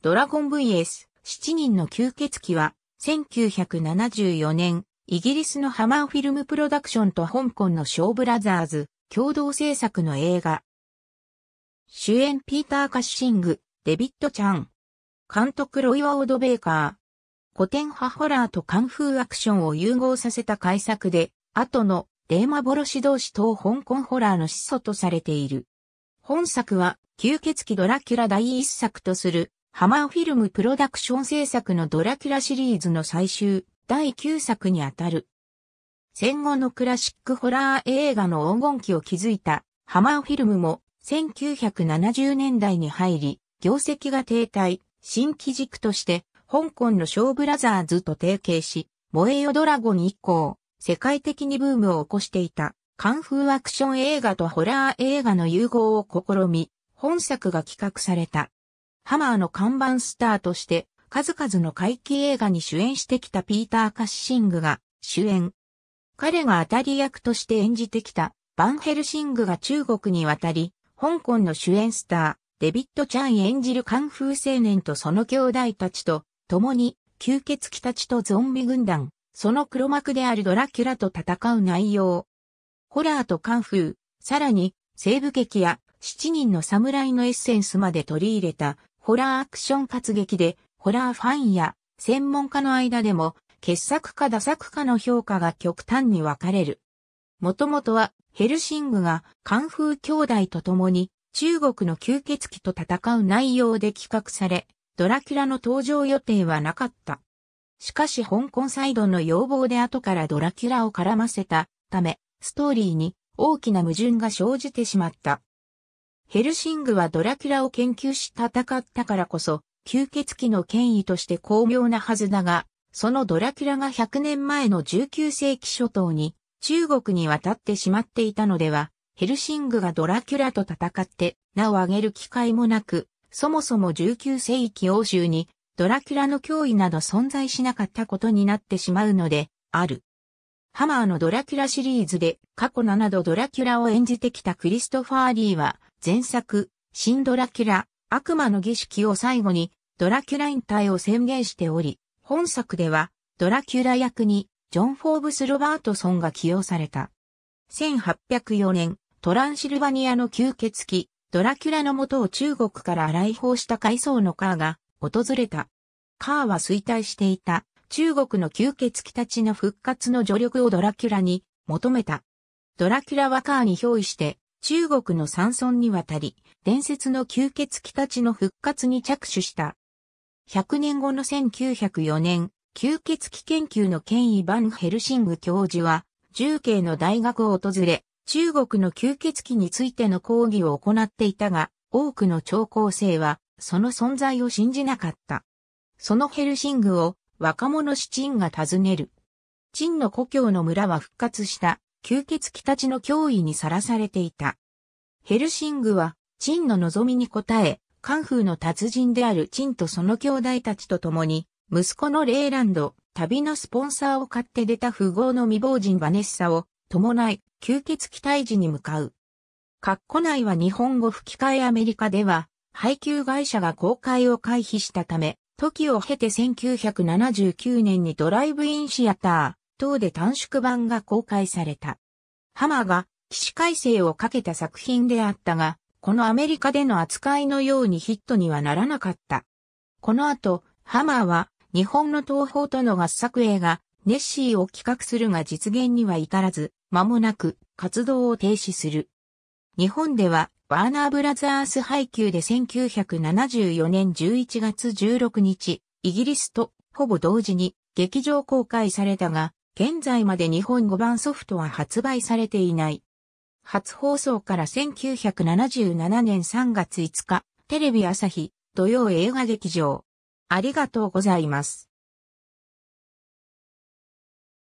ドラゴン VS 7人の吸血鬼は、1974年、イギリスのハマーフィルムプロダクションと香港のショーブラザーズ共同制作の映画。主演ピーター・カッシング、デビッド・チャン。監督ロイ・ワオド・ベーカー。古典派ホラーとカンフーアクションを融合させた改作で、後の霊幻同士等香港ホラーの始祖とされている。本作は吸血鬼ドラキュラ第一作とするハマーフィルムプロダクション制作のドラキュラシリーズの最終第9作にあたる。戦後のクラシックホラー映画の黄金期を築いたハマーフィルムも1970年代に入り、業績が停滞、新規軸として香港のショーブラザーズと提携し、燃えよドラゴン以降、世界的にブームを起こしていたカンフーアクション映画とホラー映画の融合を試み、本作が企画された。ハマーの看板スターとして、数々の怪奇映画に主演してきたピーター・カッシングが主演。彼が当たり役として演じてきたバンヘルシングが中国に渡り、香港の主演スター、デビッド・チャン演じるカンフー青年とその兄弟たちと共に吸血鬼たちとゾンビ軍団、その黒幕であるドラキュラと戦う内容。ホラーとカンフー、さらに西部劇や七人の侍のエッセンスまで取り入れたホラーアクション活劇で、ホラーファンや専門家の間でも、傑作か打作かの評価が極端に分かれる。もともとは、ヘルシングが、カンフー兄弟と共に、中国の吸血鬼と戦う内容で企画され、ドラキュラの登場予定はなかった。しかし香港サイドの要望で後からドラキュラを絡ませたため、ストーリーに大きな矛盾が生じてしまった。ヘルシングはドラキュラを研究し戦ったからこそ、吸血鬼の権威として巧妙なはずだが、そのドラキュラが100年前の19世紀初頭に中国に渡ってしまっていたのでは、ヘルシングがドラキュラと戦って名を挙げる機会もなく、そもそも19世紀欧州にドラキュラの脅威など存在しなかったことになってしまうので、ある。ハマーのドラキュラシリーズで過去7度ドラキュラを演じてきたクリストファー・リーは、前作、新ドラキュラ、悪魔の儀式を最後に、ドラキュラ引退を宣言しており、本作では、ドラキュラ役に、ジョン・フォーブス・ロバートソンが起用された。1804年、トランシルバニアの吸血鬼、ドラキュラの元を中国から来訪した海藻のカーが訪れた。カーは衰退していた中国の吸血鬼たちの復活の助力をドラキュラに求めた。ドラキュラはカーに憑依して中国の山村に渡り、伝説の吸血鬼たちの復活に着手した。100年後の1904年、吸血鬼研究の権威バン・ヘルシング教授は、重慶の大学を訪れ、中国の吸血鬼についての講義を行っていたが、多くの超高生は、その存在を信じなかった。そのヘルシングを、若者七人が訪ねる。陳の故郷の村は復活した。吸血鬼たちの脅威にさらされていた。ヘルシングは、チンの望みに応え、カンフーの達人であるチンとその兄弟たちと共に、息子のレイランド、旅のスポンサーを買って出た富豪の未亡人バネッサを、伴い、吸血鬼退治に向かう。括弧内は日本語吹き替えアメリカでは、配給会社が公開を回避したため、時を経て1979年にドライブインシアター。等で短縮版が公開された。ハマが起死回生をかけた作品であったが、このアメリカでの扱いのようにヒットにはならなかった。この後、ハマーは日本の東宝との合作映画、ネッシーを企画するが実現には至らず、間もなく活動を停止する。日本では、ワーナーブラザース配給で1974年11月16日、イギリスとほぼ同時に劇場公開されたが、現在まで日本語版ソフトは発売されていない。初放送から1977年3月5日、テレビ朝日、土曜映画劇場。ありがとうございます。